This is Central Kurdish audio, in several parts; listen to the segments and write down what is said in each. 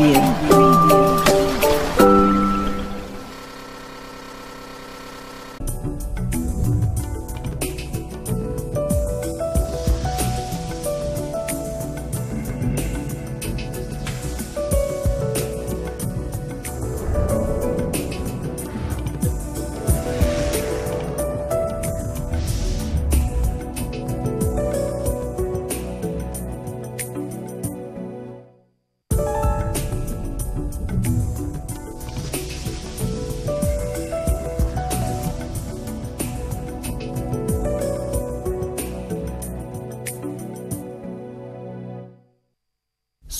weird.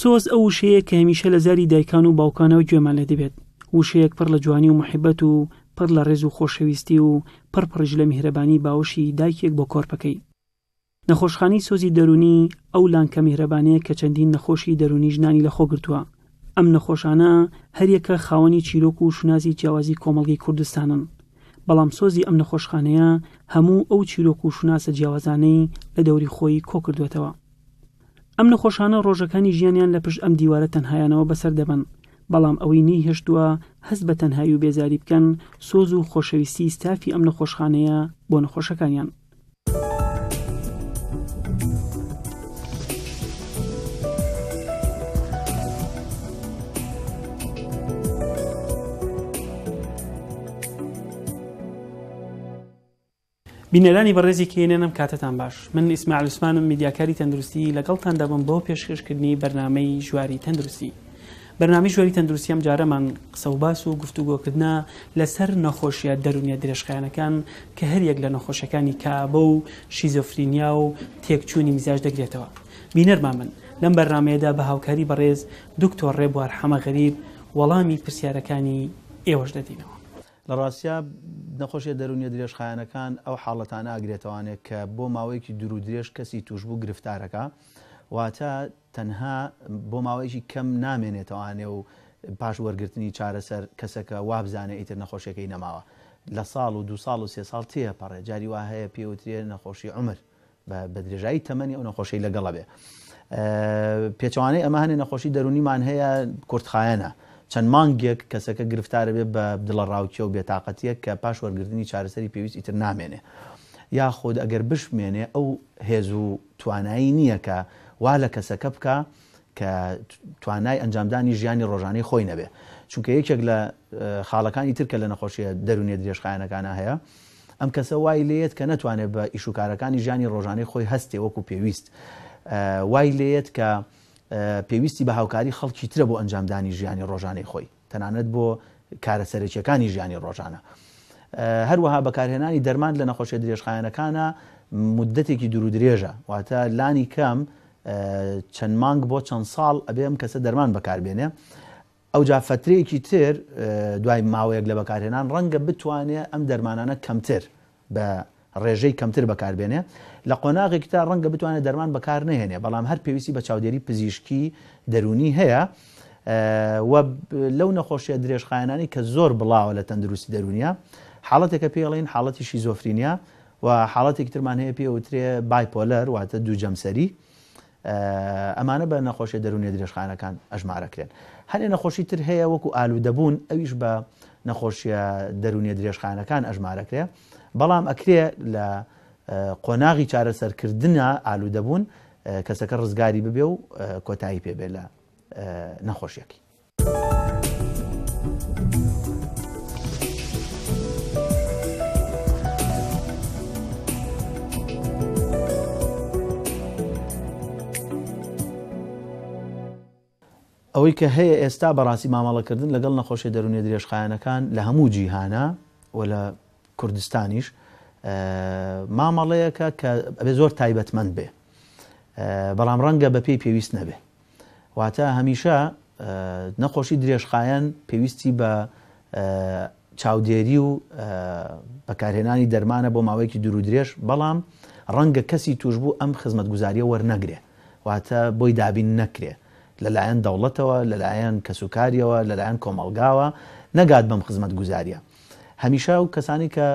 سۆز ئەو وشەیە کە هەمیشە لە زاری دایکان و باوکانەوە گوێمان لە دەبێت وشەیەک پڕ لە جوانی و مححبەت و پڕ لە ڕێز و خۆشەویستی و پڕپڕژ لە میهرەبانی باوشی دایکێک بۆ کۆرپەکەی نەخۆشخانی سۆزی دەرونی ئەو لانکە میهرەبانەیە کە چەندین نەخۆشی دەرونی ژنانی لە خۆگرتووە ئەم نەخۆشانە هەریەکە خاوەنی چیرۆک و شنازی جیاوازی کۆمەڵگی کوردستانن بەڵام سۆزی ئەم نەخۆشخانەیە هەموو ئەو چیرۆک و شناسە جیاوازانەی لە دەوری خۆی کۆکردوێتەوە ئەم نەخۆشانە ڕۆژەکانی ژیانیان لە پشت ئەم دیوارە تەنهایانەوە بەسەر دەبن بەڵام ئەوەی نی هێشتووە هەست بە تەنهایی و بێزاری بکەن سۆز و خۆشەویستی ستافی ئەم نەخۆشخانەیە بۆ نەخۆشەکانیان بینەرانی بەڕێزی کێنێنم کاتتان باش من ئیسماعلوسمانم میدیاکاری تەندروستی لەگەڵتان دەبم بۆ پێشکەشکردنی بەرنمەی ژواری تەندروستی. بەنامی ژواری تەندروستی ئەم جارەمان قسەوباس و گفتوگۆکردنا لەسەر نەخۆشیە دەرونیە درێژخایەنەکان کە هەریەک لە نەخۆشەکانی کابە و شیزۆفرینیا و تێکچوونی میزاج دەگرێتەوە. بینەرمان من لەم بەرنمەیەدا بە هاوکاری بەڕێز دکتۆر ڕێبوار حەمە غەریب وەڵامی پرسیارەکانی ئێوەش دەدینەوە. لە ڕاستیا نەخۆشیە دەرونیە درێژخایەنەکان ئەو حاڵەتانە ئاگرێتوانێت کە بۆ ماوەیەکی درو درێژ کەسی توشببوو گرفتارەکە واتە تەنها بۆ ماوەیەکی کەم نامێنێتەوانێ و پاش وەرگرتنی چارەسەر کەسەکە وابزانە ئیتر نەخۆشیەکەی نەماوە لە ساڵ و دو ساڵ و سێ ساڵ تێە پەڕێ جاری وا هەیە پێوترێ نەخۆشی عمر بە درێژایی تەمەنی ئەو نەخۆشی لەگەڵە بێ پێچوانەی ئەمە هەنێ نەخۆشی دەرونیمان هەیە کورتخایەنە. چەند مانگێک کەسەکە گرفتارە بێ بە دڵە ڕاوچە و بێتاقەتیە کە پاش وەرگرتنی چارەسەری پێویست ئیتر نامێنێ یاخۆد ئەگەر بشمێنێ ئەو هێز و توانایی نییە کە وا لە کەسەکە بکە کە توانای ئەنجامدانی ژیانی ڕۆژانەی خۆی نەبێ چونکە یەکێک لە خاڵەکانی ترکە لە نەخۆشیە دەرونێ درێژخایەنەکانە هەیە ئەم کەسە وای لێت کە نەتوانێت بە ئیشوکارەکانی ژانی ڕۆژانەی خۆی هەستێ وەکو پێویست وای لێت کە پێویستی بە هاوکاری خەڵکی ترە بۆ ئەنجامدانی ژیانی ڕۆژانەی خۆی تەنانەت بۆ کارەسەرەکیەکانی ژیانی ڕۆژانە هەروەها بەکارهێنانی دەرمان لە نەخۆشیە درێژخایەنەکانە مدەتێکی درو درێژە واتە لانی کەم چەند مانگ بۆ چەند ساڵ ئەبێم کەسە دەرمان بەکاربێنێ ئەو جافترەیەکی تر دوای ماوەیەک لە بەکارهێنان ڕەنگە بتوانێت ئەم دەرمانانە کەمتر بە ڕێژەی کەمتر بەکاربێنێ لە قۆناغێک تا ڕەنگە بتوانێت دەرمان بەکار نهێنێ بەڵام هەر پێویستی بە چاودێری پزیشکی دەرونی هەیە لەو نەخۆشیە درێژخایانانی کە زۆر بڵاوە لە تەندروستی دەرونیا حاڵەتێکە پێڵین حاڵەتی شیزۆفرینیا و حاڵەتێک ترمان هەیە پێ وترێ بایپۆلەر واتە دوو جەمسەری ئەمانە بە نەخۆشی دەرونی درێژخانەکان ئەژمارەکرێن هەرێ نەخۆشی تر هەیە وەکو ئالوودەبوون ئەویش بە نەخۆشیە دەرونی درێژخانەکان ئەژمارەکرێ بەڵام ئەکرێ لە قۆناغی چارەسەرکردە ئالوودەبوون کەسەکە ڕزگاری ببێ و کۆتایی پێبێ لە نەخۆشیەکی. ئەوەی کە هەیە ئێستا بەڕاستی مامەڵەکردن لەگەڵ نەخۆشی دەرونێ درێژخایەنەکان لە هەموو جیهانە وە لە کوردستانیش مامەڵەیەەکە کە بێ زۆر تایبەتمەند بێ بەڵام ڕەنگە بە پێی پێویست نەبێ واتە هەمیشە نەخۆشی درێژخایەن پێویستی بە چاودێری و بەکارهێنانی دەرمانە بۆ ماوەیەکی دوور و درێژ بەڵام ڕەنگە کەسی توش بوو ئەم خزمەت گوزاریە وەرنەگرێ واتە بۆی دابین نەکرێ لەلایەن دەوڵەتەوە لەلایەن کەسوکاریەوە لەلایەن کۆمەلگاوە نەگات بەم خزمەت گوزاریە هەمیشا و کەسانی کە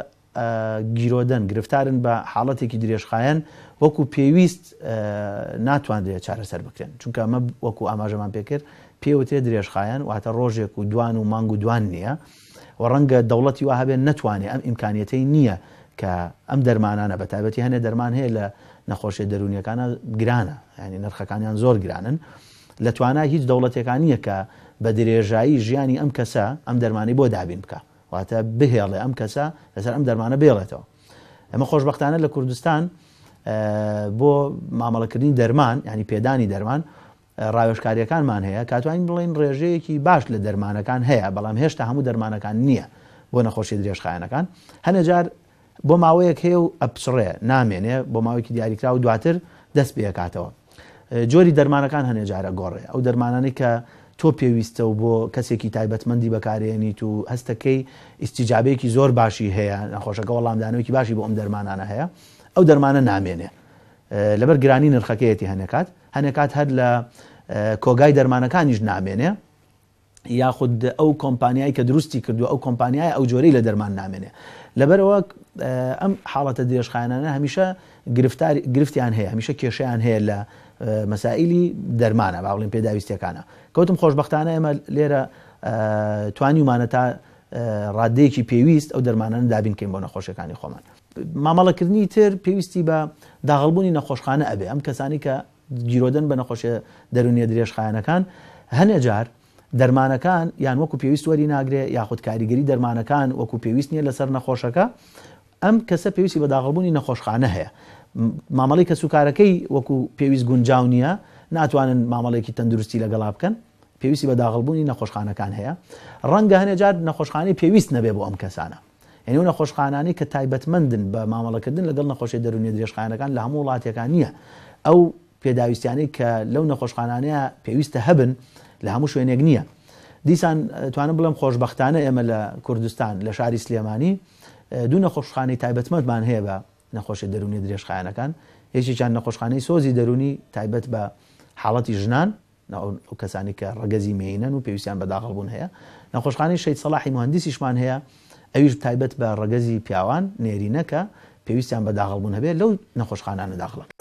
گیرۆدەن گرفتارن بە حاڵەتێکی درێژخایەن وەکو پێویست ناتواندرێت چارەسەر بکرێن چونکە ئەمە وەکو ئاماژەمان پێکرد پێوتێ درێژخایەن واتە ڕۆژێک و دوان و مانگ و دوان نییە و ڕەنگە دەوڵەتی وا هەبێن نتوانێت ئەم ئیمکانیەتەی نییە کە ئەم دەرمانانە بە تایبەتی هەنێ دەرمان هەیە لە نەخۆشی دەرونیەکانە گرانە ینی نرخەکانیان زۆر گرانن لە توانای هیچ دەوڵەتەکان نییە کە بە درێژایی ژیانی ئەم کەسە ئەم دەرمانی بۆ دابین بکە واتە بهێڵێ ئەم کەسە لەسەر ئەم دەرمانە بێڵێتەوە ئەمە خۆشببختانە لە کوردستان بۆ مامەڵەکردنی دەرمان ینی پێدانی دەرمان ڕاوێشکاریەکانمان هەیە کاتوانین بڵین ڕێژەیەکی باش لە دەرمانەکان هەیە بەڵام هێشتا هەموو دەرمانەکان نییە بۆ نەخۆشی درێژخایەنەکان هەنەجار بۆ ماوەیەک هەیە و ئەپچڕێ نامێنێ بۆ ماوەیەکی دیاریکرا و دواتر دەست بێکاتەوە جۆری دەرمانەکان هەنێجارە گۆڕێ ئەو دەرمانانی کە تۆ پێویستە و بۆ کەسێکی تایبەتمەندی بەکارێنیت و هەستەکەی ئیسیجابێکی زۆر باشی هەیە نەخۆشەکە وەڵامدانەوەکی باشی بۆ ئەم دەرمانانە هەیە ئەو دەرمانە نامێنێ لەبەر گرانی نرخەکەیەتی هەنێکات هەنێکات هەر لە کۆگای دەرمانەکانیش نامێنێ یاخود ئەو کۆمپانیایی کە دروستی کردو ئەو کۆمپانیای ئەو جۆرەی لە دەرمان نامێنێ لەبەرەوە ئەم حاڵەتە درێژخانانە هەمیشە گرفتیان هەیە هەمیشە کێشیان هەیە لە مەسائللی دەرمانە باڵین پێداویستەکانە کەوتم خۆشببختانە ئێمە لێرە توانیمانە تا ڕادەیەکی پێویست ئەو دەرمانان دابینکەین بۆ نەخۆشەکانی خۆمان مامەڵەکردنی تر پێویستی بە داغڵبوونی نەخۆشخانە ئەبێ ئەم کەسانی کە گیرۆدن بە نەخۆشە دەرونیە درێژخایەنەکان هەنە جار دەرمانەکان یان وەکو پێویست وەری ناگرێ یاخود کاریگەری دەرمانەکان وەکو پێویست نیە لەسەر نەخۆشەکە ئەم کەسە پێویستی بە داغڵبوونی نەخۆشخانە هەیە مامەڵی کە سوکارەکەی وەکو پێویست گونجاو نییە ناتوانن مامەڵێکی تەندروستی لەگەڵا بکەن پێویستی بە داغڵبوونی نەخۆشخانەکان هەیە ڕەنگە هەنێجار نەخۆشخانەی پێویست نەبێ بۆ ئەم کەسانە یعنی و نەخۆشخانانی کە تایبەتمەندن بە مامەڵەکردن لەگەڵ نەخۆشی دەرونی درێژخانەکان لە هەموو وڵاتەکان نییە ئەو پێداویستیانی کە لەو نەخۆشخانانەیە پێویستە هەبن لە هەموو شوێنێک نییە دیسان توانم بڵم خۆشببختانە ئێمە لە کوردستان لە شاری سلێمانی دوو نەخۆشخانی تایبەتمەندمان هەیە بە نەخۆشی دەرونی درێژخایەنەکان هێچیان نەخۆشخانەی سۆزی دەرونی تایبەت بە حاڵەتی ژنان کەسانی کە ڕگەزی مینەن و پێویستیان بەداغڵبوون هەیە نەخۆشخانی شەید سەلاحی مهندسیشمان هەیە ئەویش تایبەت بە ڕگەزی پیاوان نێرینەکە پێویستیان بەداغڵبوون هەبێت لەو نەخۆشخانانە داخڵەکە.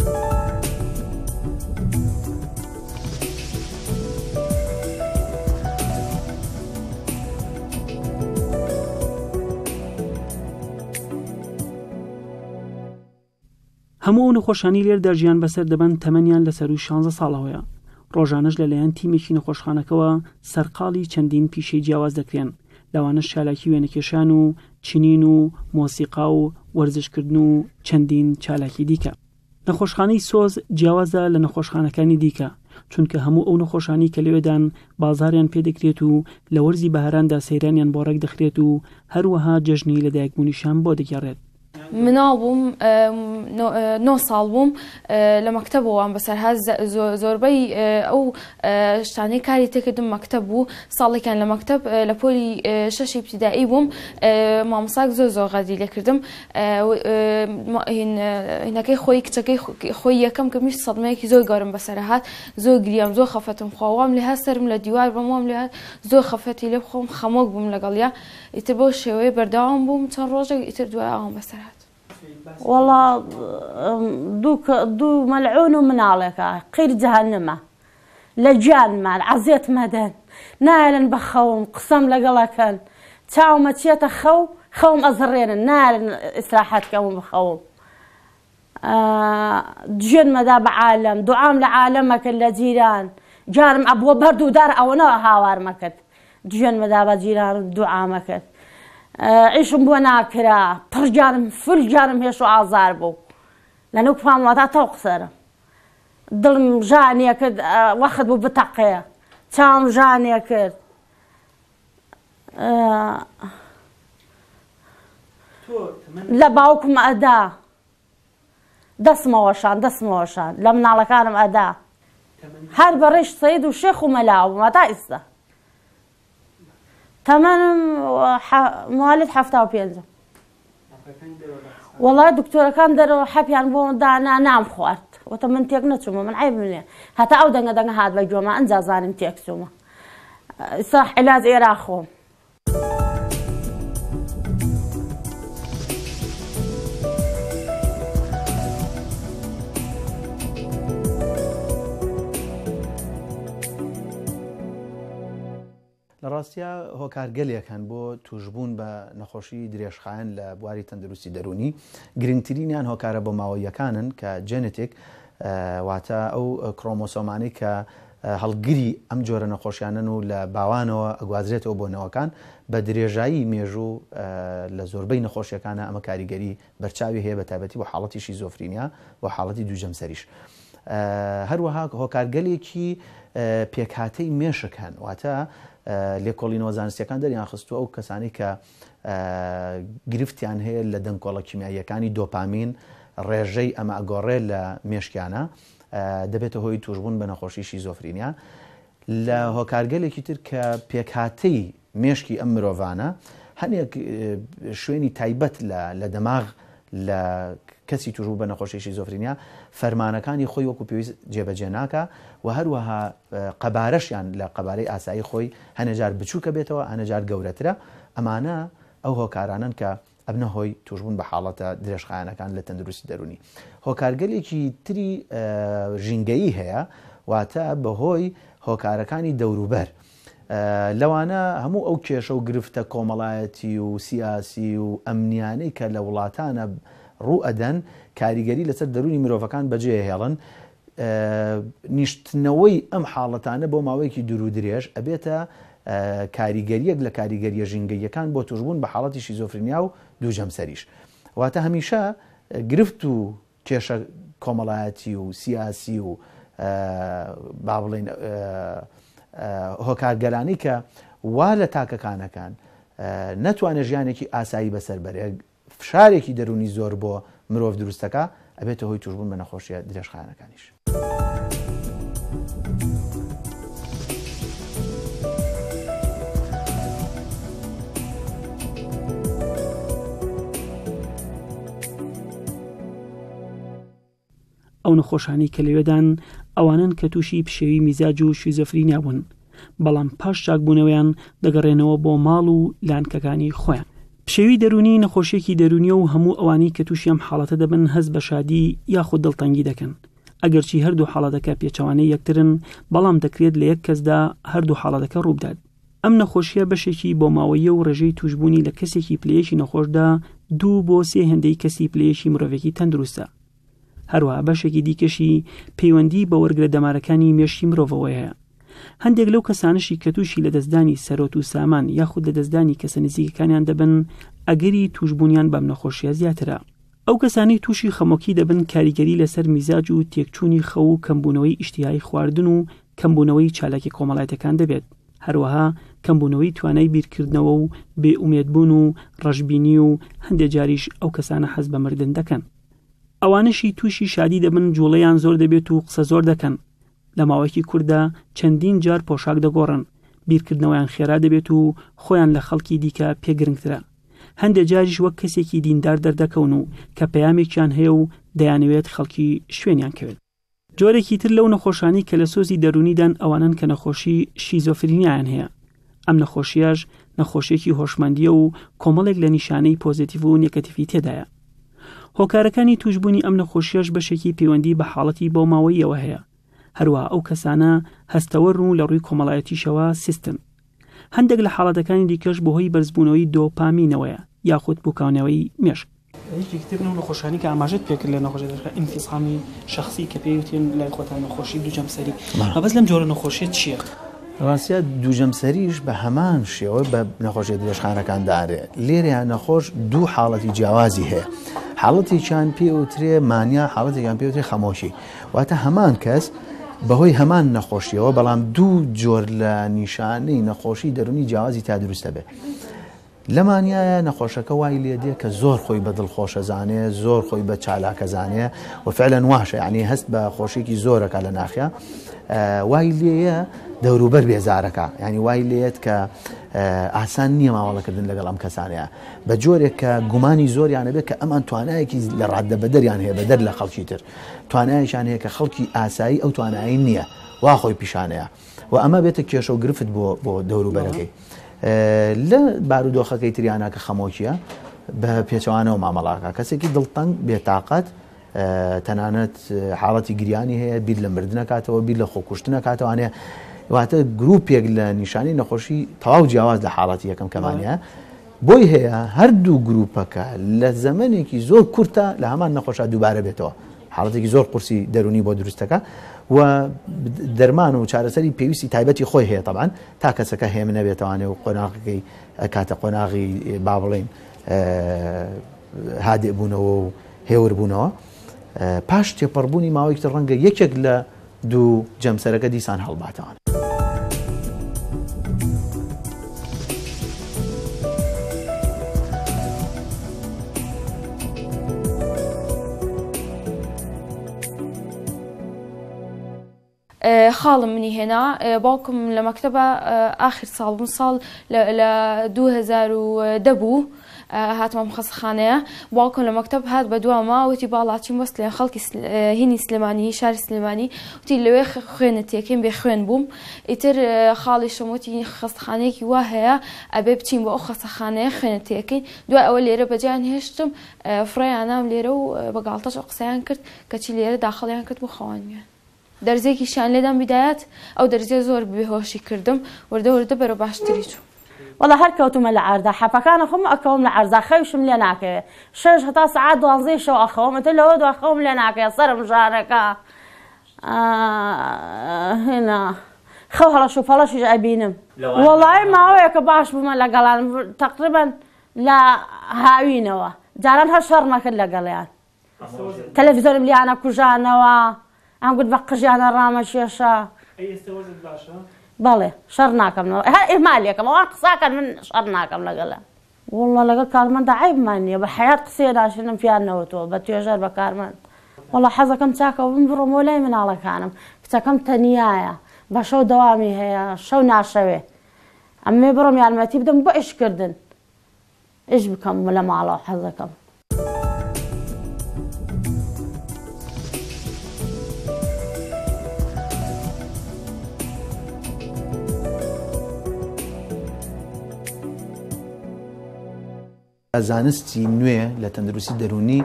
هەموو نەخۆشانی لێر دەژیان بەسەر دەبن تەمەنیان لە سەر و شانزە ساڵەوەیە ڕۆژانش لەلایەن تیمێکی نەخۆشخانەکەەوە سەرقاڵی چەندین پیشەی جیاواز دەکرێن لەوانە شالاکی وێنەکێشان و چنین و مۆسیقا و وەرزشکردن و چەندین چالاکی دیکە نەخۆشخانەی سۆز جیاوازە لە نەخۆشخانەکانی دیکە چونکە هەموو ئەو نەخۆشانی کە لەوێدان بازاریان پێدەکرێت و لە وەرزی بەهراندا سەیرانیان بۆڕێک دەخرێت و هەروەها جەژنی لەدایکبوونیشان بۆ دەگەڕێت مناڵ بووم نۆ ساڵ بووم لە مەکتتەبەوەم بەسەر زۆربەی ئەو شتانەی کاری تێکردم مەکتتەب بوو ساڵێکیان لە مەکتتەب لە پۆلی شەشی ابتدایی بووم مامساک زۆر زۆر غەدی لێکردم هینەکەی خۆی کچەکەی خۆی یەکەم کە میش سەدمەیەکی زۆر گەورم بەسەر هاات زۆر گریم زۆر خەفەتم خۆوام لە هەسرم لە دیوار بەمام لە زۆر خەفەتی لێ بخۆم خەمۆک بووم لەگەڵیا ئیتر بۆ شێوەیە بەرداوام بووم چەند ڕۆژێک ئیتر دوای ئاوام بەسەر هاات والله دوك دو ملعون من عليك قير جهنم لجان مال عزيت مدن نال بخوم قسم لقلا كان تاو ما تيتا خو خوم أزرين نال إسراحات كم بخوم آه جن مدا عالم دعام لعالمك اللي جيران جارم أبو بردو دار أو نوع هاوار مكت جن مدا جيران دعامك آه، عيشم عیشم بۆ ناکرا جارم فلجارم هێش و ئازار بوو لەنەو پامڵاتا تەو قسەرم دڵم ژانێ کرد آه، وەخت بوو بتەقەیە چام ژانێ کرد آه، لە باوکم ئەدا دسمه دەسمەوەشان لە مناڵەکانم ئەدا هەر بە ڕێش سەید و شێخ و مەلاومەدا ئیستا تمام مواليد حفتة وبينزا والله دكتورة كان در حب يعني بو دا أنا نام خوارت وتمن تيقنا تسوما من عيب مني هتا أو دنگا دنگا هاد بجوما أنزا زانم تيقسوما صح علاج إيراخوم لە ڕاستە هۆکارگەلێکن بۆ توشببوون بە نەخۆشی درێژخایەن لە بواری تەندروستی دەرونی گرنگترینیان هۆکارە بۆ ماوەیەکانن کە جەنێتێک واتە ئەو کرۆمۆسۆمانی کە هەڵگیری ئەم جۆرە نەخۆشیانن و لە باوانەوە ئەگوازرێتەوە بۆ نەوەکان بە درێژایی مێژوو لە زۆربەی نەخۆشیەکانە ئەمە کاریگەری بەرچاوی هەیە بە تابەتی بۆ حاڵەتیشی زۆفرینیا بۆ حاڵەتی دووجەمسەریش. هەروەها هۆکارگەلێکی پێکاتەی مێشەکان واتە لێکۆڵینەوە زانستیەکان دەریان خستووە ئەو کەسانی کە گرفتیان هەیە لە دەنگۆڵە کیمیاییەکانی دۆپامین ڕێژەی ئەمە ئەگۆڕێ لە مێشکیانە دەبێتە هۆی توشببوون بە نەخۆشیشی زۆفرینیا لە هۆکارگەلێکی تر کە پێکهاتەی مێشکی ئەم مرۆڤانە هەنێک شوێنی تایبەت لە دەماغ لە کەسی توژوو بە نەخۆشیشی زۆفرینیا فەرمانەکانی خۆی وەکو پێویست جێبەجێ ناکە و هەروەها قەبارەشیان لە قەبارەی ئاسایی خۆی هەنەجار بچووکە بێتەوە هەنەجار گەورەترە ئەمانە ئەو هۆکارانن کە ئەبنە هۆی توشبوون بە حاڵەتە درێژخایانەکان لە تەندروستی دەرونی هۆکارگەلێکی تری ژینگەیی هەیە واتە بەهۆی هۆکارەکانی دەوروبەر. لەوانە هەموو ئەو کێشە و گرفتە کۆمەڵایەتی و سیاسی و ئەمنیانەی کە لە وڵاتانە ڕوو ئەدەن کاریگەری لەسەر دەرونی مرۆڤەکان بەجێ هێڵن نیشتنەوەی ئەم حاڵەتانە بۆ ماوەیەکی دوور و درێژ ئەبێتە کاریگەریەک لە کاریگەریە ژینگەیەکان بۆ توشبوون بە حاڵەتی شیزۆفرنیا و دووجەمسەریش واتە هەمیشە گرفت و کێشە کۆمەڵایەتی و سیاسی و با بڵین هۆکارگەرانی کە وا لە تاکەکانەکان نەتوانێت ژیانێکی ئاسایی بەسەر بەرێک فشارێکی دەرونی زۆر بۆ مرۆڤ دروستەکە ئەبێتە هۆی توشببوون بە نەخۆشیە درێژخانەکانیش. ئەو نەخۆشانی کە لەوێدان ئەوانن کە تووشی پشێوی میزاج و شیزەفری نابوون بەڵام پاش چاکبوونەوەیان دەگەڕێنەوە بۆ ماڵ و لانکەکانی خۆیان پشێوی دەرونی نەخۆشیێکی دەرونیە و هەموو ئەوانی کە تووشیم حاڵەتە دەبن هەز بە شادی یاخود دڵتەنگی دەکەن ئەگەرچی هەردوو حاڵەتەکە پێچەوانەی یەکترن بەڵام دەکرێت لە یەک کەسدا هەردوو حاڵەتەکە ڕووبدات ئەم نەخۆشیە بەشێکی بۆ ماوەیە و ڕێژەی توشببوونی لە کەسێکی پلێشی نەخۆشدا دوو بۆ سێ هەندەی کەسی پلێشی مرۆڤێکی تەندروستە هەروە بەشێکی دیکەشی پەیوەندی بە وەرگرە دەمارەکانی مێشی مرۆڤەوەی هەیە هەندێک لەو کەسانشی کە تووشی لە دەستدانی سەرۆت و سامان یاخود لە دەستدانی کەسە نزیکەکانیان دەبن ئەگەری توشببوونیان بەم نەخۆشیە زیاترە ئەو کەسانی تووشی خەمۆکی دەبن کاریگەری لەسەر میزاج و تێکچوونی خەو و کەمبوونەوەی ئیشتیایی خواردن و کەمبوونەوەی چالاکی کۆمەڵایەتەکان دەبێت هەروەها کەمبوونەوەی توانای بیرکردنەوە و بێئومێتبوون و ڕژبینی و هەندێک جاریش ئەو کەسانە حەز بە مردن دەکەن ئەوانشی تووشی شادی دەبن جوڵەیان زۆر دەبێت و قسە زۆر دەکەن لە ماوەیەکی کووردا چەندین جار پۆشاک دەگۆڕن بیرکردنەوەیان خێرا دەبێت و خۆیان لە خەڵکی دیکە پێگرنگترە هەندێک جاریش وەک کەسێکی دیندار دەردەکەون و کە پەیامێکیان هەیە و دەیانەوێت خەڵکی شوێنیان کەوێت جۆرێکی تر لەو نەخۆشانی کە لە سۆزی دەرونیدان ئەوانن کە نەخۆشی شیزۆفرینیان هەیە ئەم نەخۆشیەش نەخۆشیێکی هۆشمەندیە و کۆمەڵێک لە نیشانەی پۆزیتیڤ و نێکەتیفی تێدایە هۆکارەکانی توشببوونی ئەم نەخۆشیەش بەشێکی پەیوەندی بە حاڵەتی بۆ ماوەیەوە هەیە هەروە ئەو کەسانە هەستەوە ڕوو لە ڕووی کۆمەڵایەتیشەوە سیستم هەندێک لە حاڵەتەکانی دیکەش بەهۆی بەرزبوونەوەی دۆپامینەوەیە یاخود بکوانەوەی مێشک یەکترن و نەخۆشانی کە ئاماژت پێکرد لە نەخۆش دەکە ئینفیسامی شخصی کە پێوتێن لای خۆتان نەخۆشی دووجەم سەری بەس لەم جۆرە نەخۆشیت چییە؟ ڕاستە دووجەم سەریش بە هەمان شێوە بە نەخۆشیێت لەشخانەکان دارێ لێریان نەخۆش دوو حاڵەتی جیاوازی هەیە. حاڵەتی چیان پێوترێ مانیا حاڵەتێکیان پێوتێ خەمۆشی واتە هەمان کەس بەهۆی هەمان نەخۆشیەوە بەڵام دوو جۆر لە نیشانەی نەخۆشی دەرونی جیاوازی تا دروستە بێ. لەمانایە نەخۆشەکە وای لێدێ کە زۆر خۆی بە دڵخۆشەزانێ زۆر خۆی بە چالاکەزانێ و فعلەن واشە ینی هەست بە خۆشێکی زۆرەکە لە ناخیا وای لێیە دەوروبەر بێزارەکە ینی وای لێت کە ئاسان نییە ماوەڵەکردن لەگەڵ ئەم کەسانەیە بە جۆرێک کە گومانی زۆریان بێت کە ئەمان توانایەکی لە ڕاددە بە دەریان هەیە بە دەر لە خەڵکی تر توانایشان هەیە کە خەڵکی ئاسایی ئەو توانایی نییە وا خۆی پیشانەیە و ئەمە بێتە کێشە و گرفت بۆ بۆ دەوروبەرەکەی. لە بارودۆخەکەی تریاناکە خەمۆکیە بە پێچوانەوە مامەڵاکە کەسێکی دڵتەنگ بێتاقەت تەنانەت حاڵەتی گریانی هەیە بیر لە مردنەکاتەوە بیر لە خۆکوشتنە کاتوانێ واتە گرروپێک لە نیشانی نەخۆشی تەواو جیاواز لە حاڵەتی یەکەم کەمانە بۆی هەیە هەردوو گرروپەکە لە زەمنێکی زۆر کورتە لە هەمان نەخۆشە دووبارە بێتەوە حاڵەتێکی زۆر قورسی دەرونی بۆ دروستەکە و دەرمان و چارەسەری پێویستی تایبەتی خۆی هەیە تەبان تا کەسەکە هێمە نەبێتوانێ و قۆناغەکەی کاتە قۆناغی با بڵین هادێبوونەوە و هێوربوونەوە پاش تێپەڕبوونی ماوەیکتە ڕەنگە یەکێک لە دوو جەمسەرەکە دیسان هەڵباتەوان. خاڵم منی هێنا باوکم لە مەکتتەبە آخر ساڵ بوون ساڵ لە 2010 دەبوو. هاتمام خەسخانەیە باوکم لە مەکتب هات بە دوامە وتی باڵاتیم بەست لێن خەڵکی هینی سلمانی شاری سلمانی وتی لەوێ خوێنەتێکم بێ خوێن بووم ئیتر خاڵی شموتی خستخانەیەکی وا هەیە ئەبێ بچین بۆ ئەو خەسەخانەیە خوێنەتەکەین دوای ئەوە لێرە بەجیان هێشتم فڕیانام لێرە و بەگاڵتەش قسەیان کرد کەچی لێرە داخڵیان کرد بۆ خەوانیان دەرزێکی شان لێدان بیدایەت ئەو دەرزیە زۆر بێهۆشی کردم وردە وردە بەرە باشتری چوو. وڵە هەر کەوتمە لە ئاردا حەپەکانە خۆم ئەکەوم لە ئارزا خەوشم لێ ناکەوێت شش هەتا سعات دوانزەی شەو ئەخەومەتە لەوە دواخەوم لێ ناکەێت سرم ژارەکە هێنا خەو هەڵەش و فەڵەشیش ئەبینم وڵی ماوەیەکە باش بوومە لەگەڵان تقریبن لە هاوینەوە جاران هەر شەڕ نەکرد لەگەڵیان تەلەڤزۆرم لیانە کوژانەوە. أنا قلت بقى جانا ڕامەشێشە بەڵێ شا اي هەر ئێمالێکم ئەوە شرناك من شەر ناکەم لەگەڵە وڵە لەگە کارمەدا عیبمان نیە بە حیات قسێ داشنم پیانەوەتەوە بە توێژەر بە کارمەند وڵە حەزەکەم چاکە بم بڕۆمەوە لای مناڵەکانم کچەکەم تەنیایە بە شەو دەوامی هەیە شەو ناشەوێ ئەمێ بڕۆم یارمەتی بدەم بۆ ئشکردن ئش بکەم لە ماڵەوە حەزەکەم ئەزانستی نوێ لە تەندروستی دەرونی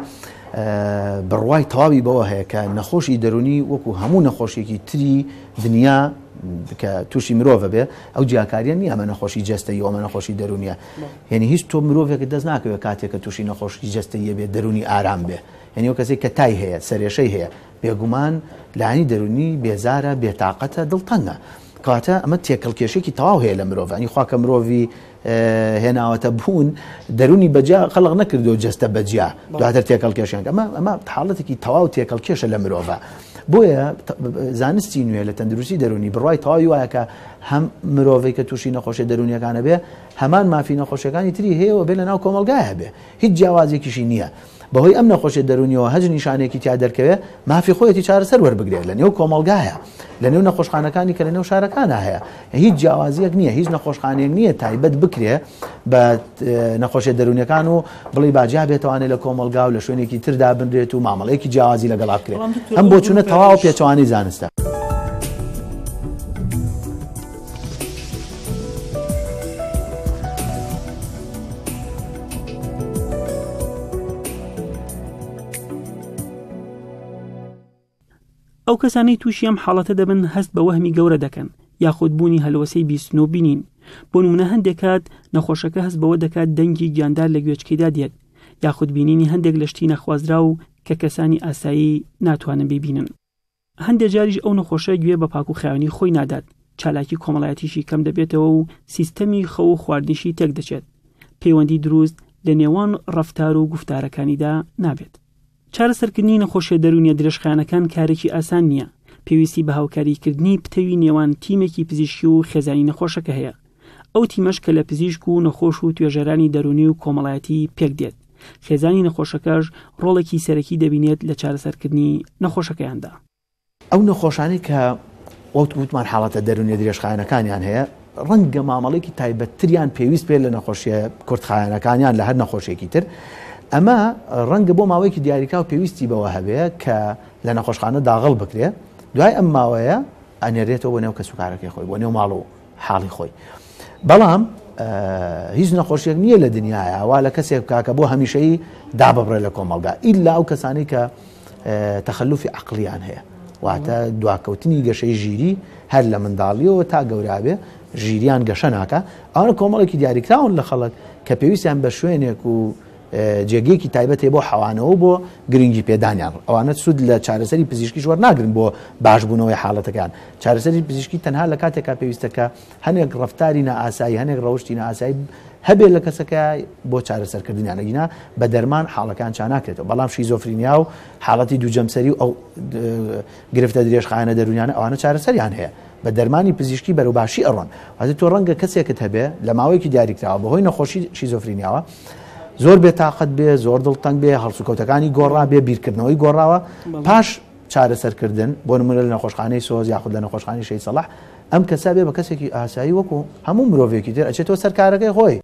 بڕوای تەواوی بەوە هەیە کە نەخۆشی دەرونی وەکو هەموو نەخۆشیێکی تری دنیا کە تووشی مرۆڤ بێ ئەو جیاکاریان نیە ئەمە نەخۆشی جستەی ئەمە نەخۆشی دەرونیە یعنی هیچ تۆ مرۆڤێک دەست ناکەوێت کاتێک کە تووشی نەخۆشی جستەیە بێ دەرونی ئارام بێ هەنیەوە کەسێک کە تای هەیە سەرێشەی هەیە بێگومان لانی دەرونی بێزارە بێتاقەتە دڵتەنگە کاتە ئەمە تێکەڵکێشێکی تەواو هەیە لە مرۆڤ ئەنی خواکە مرۆڤی هێناوەتە بوون دەرونی بەجیا خەڵق نەکردو جستە بەجیا دواتر تێکەڵکێشیان ئەمە ئەمە حاڵەتێکی تەواو تێکەڵکێشە لە مرۆڤ بۆیە زانستی نوێ لە تەندروستی دەرونی بڕای تەواوی وایەکە هەم مرۆڤی کە تووشی نەخۆشی دەرونیەکانە بێ هەمان مافی نەخۆشیەکانی تری هەیەەوە بێ لە ناو کۆمەلگایە بێ هیچ جیاوازێکیشی نییە. بەهۆی ئەم نەخۆشی دەرونیەوە هەج نیشانێکی تیا دەرکەوێت مافی خۆیەتی چارەسەر وەربگرێت لە نێو کۆمەلگایە لە نێو نەخۆشخانەکانی کە لە نێو شارەکانە هەیە هیچ جیاوازیەک نییە هیچ نەخۆشخانێک نییە تایبەت بکرێ بە نەخۆشی دەرونیەکان و بڵی باجیا بێتوانێت لە کۆمەلگا و لە شوێنێکی تردا بنرێت و مامەڵەیەکی جیاوازی لەگەڵا بکرێت ئەم بۆ چونە تەواو پێچوانی زانستە. ئەو کەسانەی تووشی ئەم حاڵەتە دەبن هەست بە وەهمی گەورە دەکەن یاخود بوونی هەلوەسەی بیستن و بینین بۆ نمونە هەندێکات نەخۆشەکە هەست بەوە دەکات دەنگی گیاندار لە گوێچکەیدا دێت یاخود بینینی هەندێک لەشتی نەخوازرا و کە کەسانی ئاسایی ناتوانن ببینن هەندێک جاریش ئەو نەخۆشە گوێ بە پاک و خیاونی خۆی نادات چالاکی کۆمەڵایەتیشی کەم دەبێتەوە و سیستەمی خەو خواردنیشی تێک دەچێت پەیوەندی دروست لە نێوان ڕفتار و گفتارەکانیدا نابێت چارەسەرکردنی نەخۆشیە دەرونیە درێژخانەکان کارێکی ئاسان نییە پێویستی بە هاوکاریکردنی پتەوی نێوان تیمێکی پزیشکی و خێزانی نەخۆشەکە هەیە ئەو تیمەش کە لە پزیشک و نەخۆش و توێژەرانی دەرونی و کۆمەڵایەتی پێک دێت خێزانی نەخۆشەکەش ڕۆڵێکی سەرەکی دەبینێت لە چارەسەرکردنی نەخۆشەکەیاندا ئەو نەخۆشانی کە وتگووتمان حاڵەتە دەرونیە درێژخایەنەکانیان هەیە ڕەنگە مامەڵێکی تایبەتتریان پێویست پێ لە نەخۆشیە کورتخایەنەکانیان لە هەر نەخۆشێکی تر ئەمە ڕەنگە بۆ ماوەیەکی دیاریکا و پێویستی بەوە هەبەیە کە لە نەخۆشخانە داغڵ بکرێ دوای ئەم ماوەیە ئەنێرێتەوە بۆ نێو کە سوکارەکەی خۆی بۆ نێو ماڵەوە حاڵی خۆی بەڵام هیچ نەخۆشیێک نییە لە دنیاە وا لە کەسێک بکاکە بۆ هەمیشەی داببڕێ لە کۆمەلگا ئیلا ئەو کەسانی کە تەخەلوفی عقلیان هەیە واتە دواکەوتنی گەشەی ژیری هەر لە منداڵیەوە تا گەورابێ ژیریان گەشە ناکە ئەوە کۆمەڵێکی دیاریکراون لە خەڵک کە پێویستیان بە شوێنێک و جێگەیەکی تایبەت هەیە بۆ حەوانەوە بۆ گرنگی پێدانیان ئەوانە سوود لە چارەسەری پزیشکی ژوەر ناگرن بۆ باشبوونەوەی حاڵەتەکان چارەسەری پزیشکی تەنها لە کاتێکا پێویستەکە هەنێک ڕفتاری نائاسایی هەنێک ڕەوشی ناسایی هەبێت لە کەسەکە بۆ چارەسەرکردیانەگینا بە دەرمان حاڵەکان چاناکرێتەوە بەڵام شیزۆفرینیا و حاڵەتی دووجەمسەری و ئەو گرفتە درێژخانە دەرونیانە ئەوانە چارەسەریان هەیە بە دەرمانی پزیشکی بەروباشی ئەڕۆن وازی تۆ ڕەنگە کەسێکت هەبێ لە ماوەیەکی دیاریکراوە بەهۆی نەخۆشی شیزۆفرینیاوە زۆر بێتاقت بێ زۆر دڵتەنگ بێ هەڵسوکەوتەکانی گۆڕا بێ بیرکردنەوەی گۆڕاوە پاش چارەسەرکردن بۆ نمونە لە نەخۆشخانەی سۆز یاخود لە نەخۆشخانی شەی سەلاح ئەم کەسا بێ بە کەسێکی ئاسایی وەکو هەموو مرۆڤێکی تر ئەچێتەوە سەرکارەکەی خۆی.